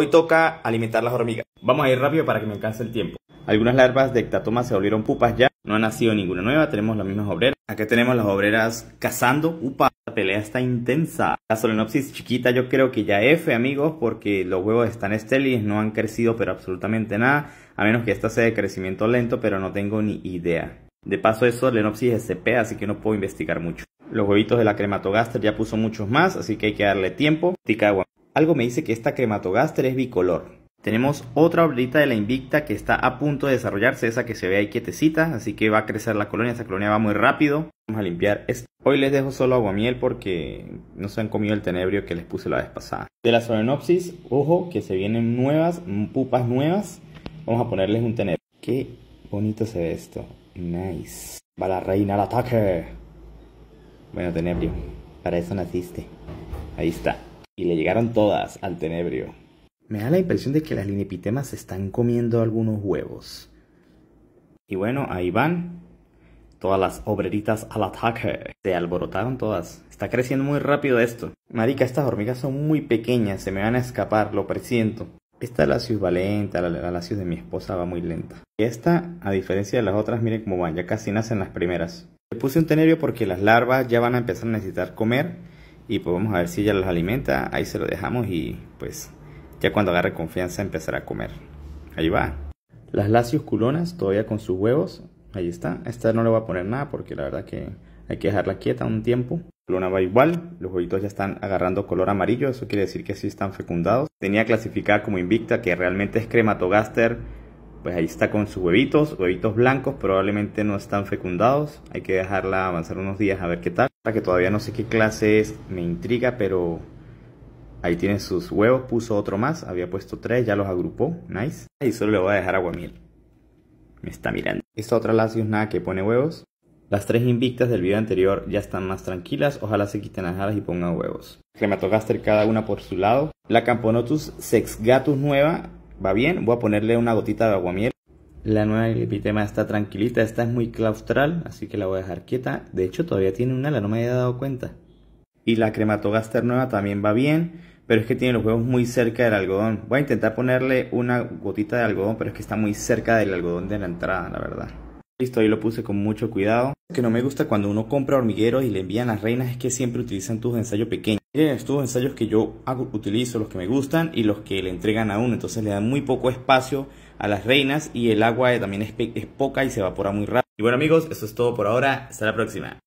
Hoy toca alimentar las hormigas. Vamos a ir rápido para que me alcance el tiempo. Algunas larvas de ectatoma se volvieron pupas ya. No ha nacido ninguna nueva, tenemos las mismas obreras. Acá tenemos las obreras cazando. Upa, la pelea está intensa. La solenopsis chiquita yo creo que ya F, amigos, porque los huevos están estelis. no han crecido pero absolutamente nada. A menos que esta sea de crecimiento lento, pero no tengo ni idea. De paso es solenopsis SP, así que no puedo investigar mucho. Los huevitos de la crematogaster ya puso muchos más, así que hay que darle tiempo. Tica algo me dice que esta crematogaster es bicolor. Tenemos otra bolita de la invicta que está a punto de desarrollarse, esa que se ve ahí quietecita, así que va a crecer la colonia, Esa colonia va muy rápido. Vamos a limpiar esto. Hoy les dejo solo agua miel porque no se han comido el tenebrio que les puse la vez pasada. De la sorenopsis ojo que se vienen nuevas, pupas nuevas. Vamos a ponerles un tenebrio. Qué bonito se ve esto. Nice. Va la reina al ataque. Bueno, tenebrio, para eso naciste. Ahí está y le llegaron todas al tenebrio. Me da la impresión de que las linepitemas están comiendo algunos huevos. Y bueno, ahí van. Todas las obreritas al ataque. Se alborotaron todas. Está creciendo muy rápido esto. Marica, estas hormigas son muy pequeñas. Se me van a escapar, lo presiento. Esta lacius va lenta, la, la de mi esposa va muy lenta. esta, a diferencia de las otras, miren cómo van. Ya casi nacen las primeras. Le puse un tenerio porque las larvas ya van a empezar a necesitar comer y pues vamos a ver si ella los alimenta, ahí se lo dejamos y pues ya cuando agarre confianza empezará a comer. Ahí va. Las lacios culonas todavía con sus huevos, ahí está. Esta no le voy a poner nada porque la verdad que hay que dejarla quieta un tiempo. Culona va igual, los huevitos ya están agarrando color amarillo, eso quiere decir que sí están fecundados. Tenía clasificada como invicta, que realmente es crematogaster, pues ahí está con sus huevitos, huevitos blancos, probablemente no están fecundados. Hay que dejarla avanzar unos días a ver qué tal que todavía no sé qué clase es, me intriga, pero ahí tiene sus huevos, puso otro más, había puesto tres, ya los agrupó, nice. Y solo le voy a dejar aguamiel, me está mirando. Esta otra es nada que pone huevos. Las tres invictas del video anterior ya están más tranquilas, ojalá se quiten las alas y pongan huevos. Crematogaster cada una por su lado. La Camponotus Sexgatus nueva, va bien, voy a ponerle una gotita de aguamiel. La nueva epitema está tranquilita, esta es muy claustral, así que la voy a dejar quieta. De hecho, todavía tiene una la no me había dado cuenta. Y la crematogaster nueva también va bien, pero es que tiene los huevos muy cerca del algodón. Voy a intentar ponerle una gotita de algodón, pero es que está muy cerca del algodón de la entrada, la verdad. Listo, ahí lo puse con mucho cuidado. Lo que no me gusta cuando uno compra hormigueros y le envían las reinas es que siempre utilizan tus ensayos pequeños. Miren, estos ensayos que yo utilizo, los que me gustan y los que le entregan a uno, entonces le dan muy poco espacio a las reinas y el agua también es, poca y se evapora muy rápido. Y bueno amigos, eso es todo por ahora. Hasta la próxima.